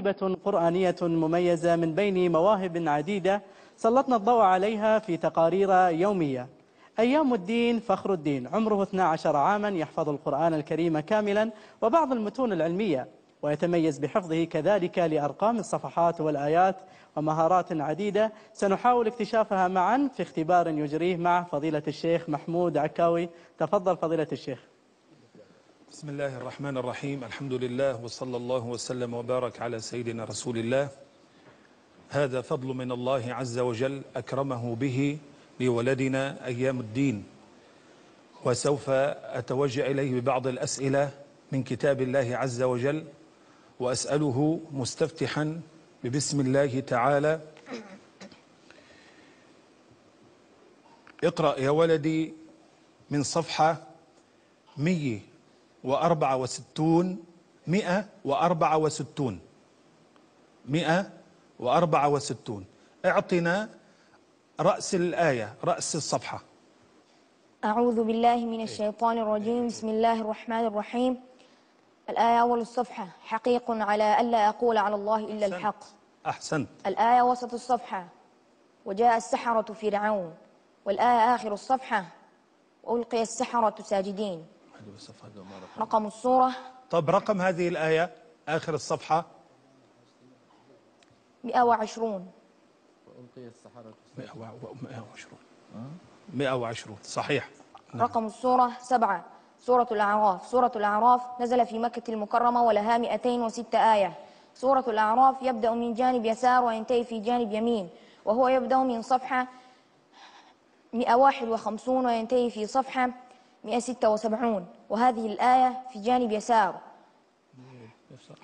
موهبة قرآنية مميزة من بين مواهب عديدة سلطنا الضوء عليها في تقارير يومية أيام الدين فخر الدين عمره 12 عاما يحفظ القرآن الكريم كاملا وبعض المتون العلمية ويتميز بحفظه كذلك لأرقام الصفحات والآيات ومهارات عديدة سنحاول اكتشافها معا في اختبار يجريه مع فضيلة الشيخ محمود عكاوي تفضل فضيلة الشيخ بسم الله الرحمن الرحيم الحمد لله وصلى الله وسلم وبارك على سيدنا رسول الله هذا فضل من الله عز وجل أكرمه به لولدنا أيام الدين وسوف أتوجه إليه ببعض الأسئلة من كتاب الله عز وجل وأسأله مستفتحا ببسم الله تعالى اقرأ يا ولدي من صفحة 100 وأربعة وستون مئة وأربعة وستون مئة وأربعة وستون اعطنا رأس الآية رأس الصفحة أعوذ بالله من إيه. الشيطان الرجيم إيه. بسم الله الرحمن الرحيم الآية أول الصفحة حقيق على ألا أقول على الله إلا أحسن. الحق أحسنت الآية وسط الصفحة وجاء السحرة فرعون والآية آخر الصفحة وألقي السحرة ساجدين حلو الصفحة رقم, رقم الصورة طب رقم هذه الآية آخر الصفحة 120 وألقي السحرة 120 120 صحيح نعم. رقم الصورة سبعة سورة الأعراف سورة الأعراف نزل في مكة المكرمة ولها 206 آية سورة الأعراف يبدأ من جانب يسار وينتهي في جانب يمين وهو يبدأ من صفحة 151 وينتهي في صفحة 176 وهذه الآية في جانب يسار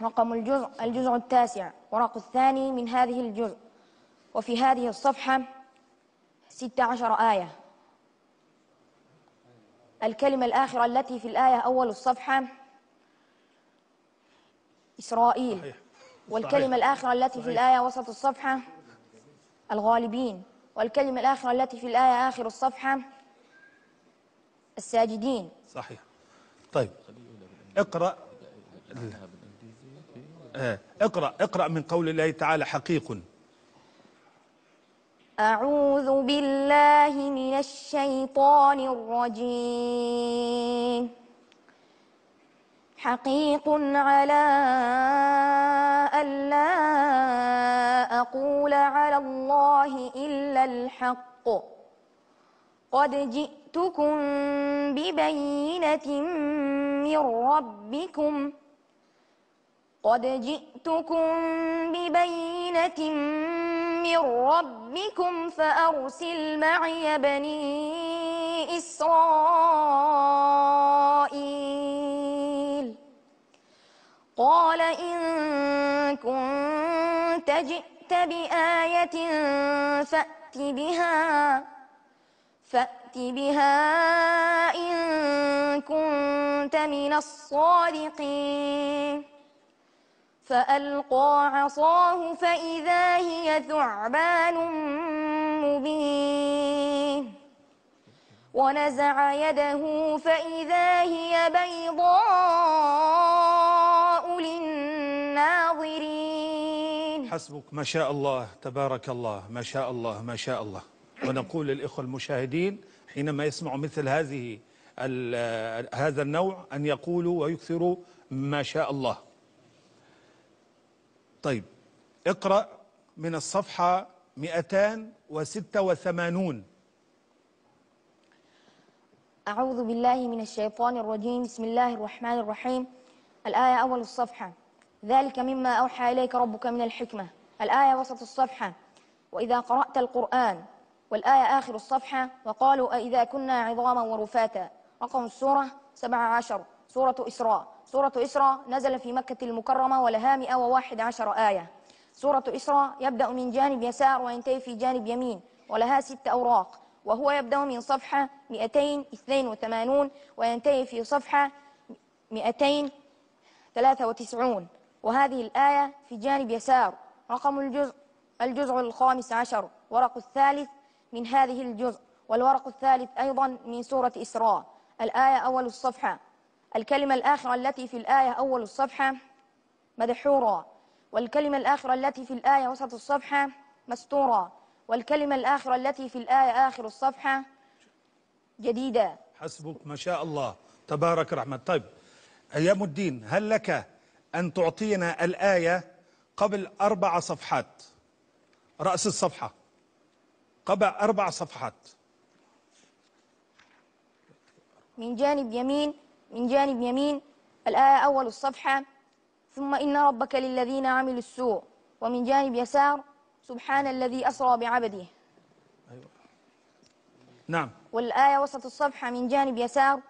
رقم الجزء الجزء التاسع ورق الثاني من هذه الجزء وفي هذه الصفحة 16 آية الكلمة الآخرة التي في الآية أول الصفحة إسرائيل والكلمة الآخرة التي في الآية وسط الصفحة الغالبين والكلمة الآخرة التي في الآية آخر الصفحة الساجدين صحيح طيب اقرأ آه، اقرأ اقرأ من قول الله تعالى حقيق أعوذ بالله من الشيطان الرجيم حقيق على ألا أقول على الله إلا الحق قد جئتكم ببينة من ربكم قد جئتكم ببينة من ربكم فأرسل معي بني إسرائيل قال إن كنت جئت بآية فأت بها فأت بها إن كنت من الصادقين فألقى عصاه فإذا هي ثعبان مبين ونزع يده فإذا هي بيضاء للناظرين حسبك ما شاء الله تبارك الله ما شاء الله ما شاء الله ونقول للإخوة المشاهدين حينما يسمعوا مثل هذه آه، هذا النوع أن يقولوا ويكثروا ما شاء الله طيب اقرأ من الصفحة 286 أعوذ بالله من الشيطان الرجيم بسم الله الرحمن الرحيم الآية أول الصفحة ذلك مما أوحى إليك ربك من الحكمة الآية وسط الصفحة وإذا قرأت القرآن والآية آخر الصفحة وقالوا أئذا كنا عظاما ورفاتا رقم السورة 17 سورة إسراء سورة إسراء نزل في مكة المكرمة ولها 111 آية سورة إسراء يبدأ من جانب يسار وينتهي في جانب يمين ولها ست أوراق وهو يبدأ من صفحة 282 وينتهي في صفحة 293 وهذه الآية في جانب يسار رقم الجزء الجزء الخامس عشر ورق الثالث من هذه الجزء والورق الثالث أيضا من سورة إسراء الآية أول الصفحة الكلمة الآخرة التي في الآية أول الصفحة مدحورة والكلمة الآخرة التي في الآية وسط الصفحة مستورة والكلمة الآخرة التي في الآية آخر الصفحة جديدة حسبك ما شاء الله تبارك رحمة طيب يا مدين هل لك أن تعطينا الآية قبل أربع صفحات رأس الصفحة قبع أربع صفحات من جانب يمين من جانب يمين الآية أول الصفحة ثم إن ربك للذين عملوا السوء ومن جانب يسار سبحان الذي أسرى بعبده أيوة. نعم والآية وسط الصفحة من جانب يسار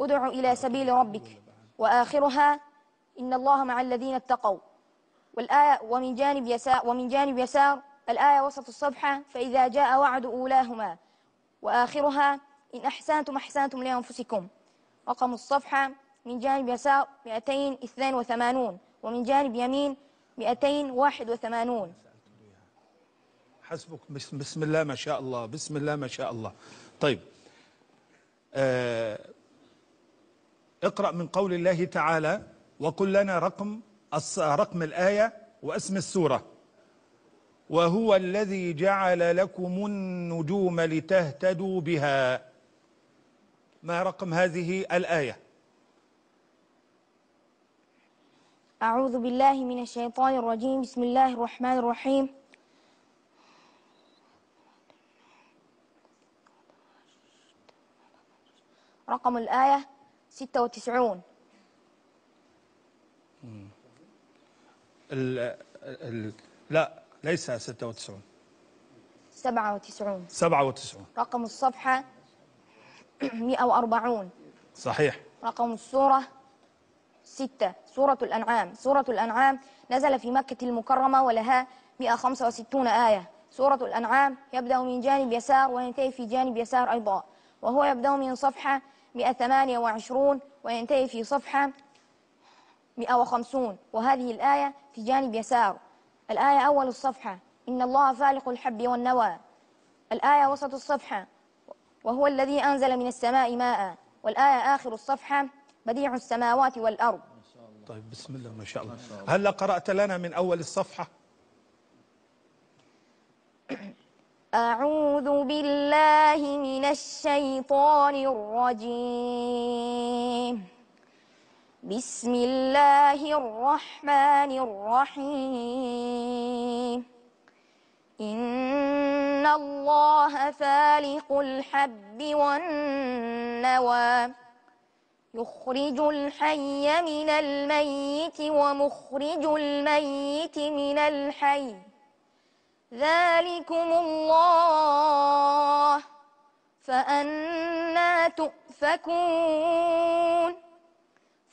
أدع إلى سبيل ربك وآخرها إن الله مع الذين اتقوا والآية ومن جانب يسار ومن جانب يسار الآية وسط الصفحة فإذا جاء وعد أولاهما وآخرها إن أحسنتم أحسنتم لأنفسكم رقم الصفحة من جانب يسار 282 ومن جانب يمين 281 حسبك بسم الله ما شاء الله بسم الله ما شاء الله طيب آه اقرأ من قول الله تعالى وقل لنا رقم رقم الآية واسم السورة وهو الذي جعل لكم النجوم لتهتدوا بها ما رقم هذه الآية أعوذ بالله من الشيطان الرجيم بسم الله الرحمن الرحيم رقم الآية 96 ال ال لا ليس 96 97 97 رقم الصفحة 140 صحيح رقم السورة 6 سورة الأنعام سورة الأنعام نزل في مكة المكرمة ولها 165 آية سورة الأنعام يبدأ من جانب يسار وينتهي في جانب يسار أيضا وهو يبدأ من صفحة 128 وينتهي في صفحة 150 وهذه الآية في جانب يسار الآية أول الصفحة إن الله فالق الحب والنوى الآية وسط الصفحة وهو الذي أنزل من السماء ماء والآية آخر الصفحة بديع السماوات والأرض طيب بسم الله ما شاء الله هل قرأت لنا من أول الصفحة أعوذ بالله من الشيطان الرجيم بسم الله الرحمن الرحيم إن الله فالق الحب والنوى يخرج الحي من الميت ومخرج الميت من الحي ذلكم الله فأنا تؤفكون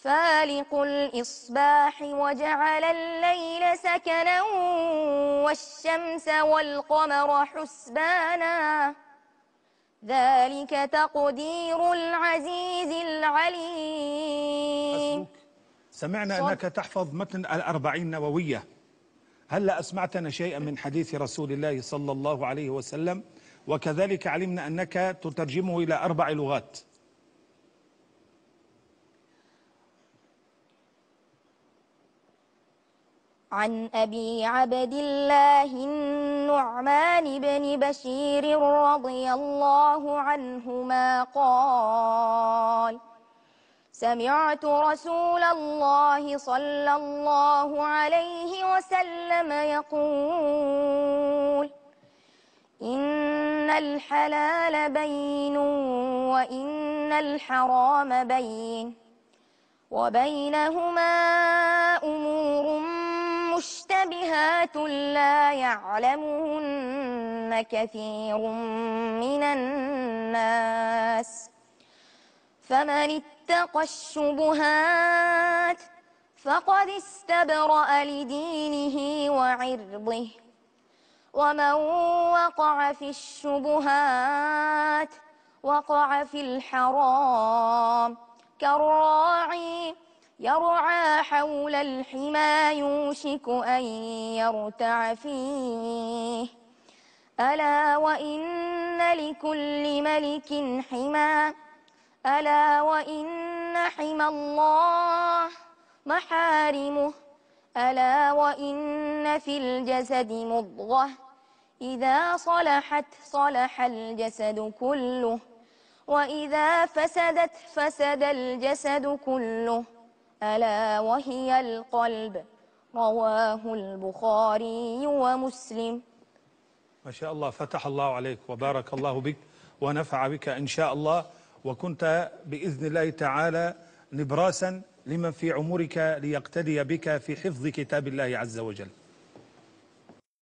فالق الإصباح وجعل الليل سكنا والشمس والقمر حسبانا ذلك تقدير العزيز العليم سمعنا صد. أنك تحفظ متن الأربعين نووية هل أسمعتنا شيئا من حديث رسول الله صلى الله عليه وسلم وكذلك علمنا أنك تترجمه إلى أربع لغات عن أبي عبد الله النعمان بن بشير رضي الله عنهما قال سمعت رسول الله صلى الله عليه وسلم يقول إن الحلال بين وإن الحرام بين وبينهما لا يعلمهن كثير من الناس فمن اتقى الشبهات فقد استبرأ لدينه وعرضه ومن وقع في الشبهات وقع في الحرام كالراعي يرعى حول الحمى يوشك أن يرتع فيه ألا وإن لكل ملك حمى ألا وإن حمى الله محارمه ألا وإن في الجسد مضغة إذا صلحت صلح الجسد كله وإذا فسدت فسد الجسد كله ألا وهي القلب رواه البخاري ومسلم ما شاء الله فتح الله عليك وبارك الله بك ونفع بك إن شاء الله وكنت بإذن الله تعالى نبراسا لمن في عمرك ليقتدي بك في حفظ كتاب الله عز وجل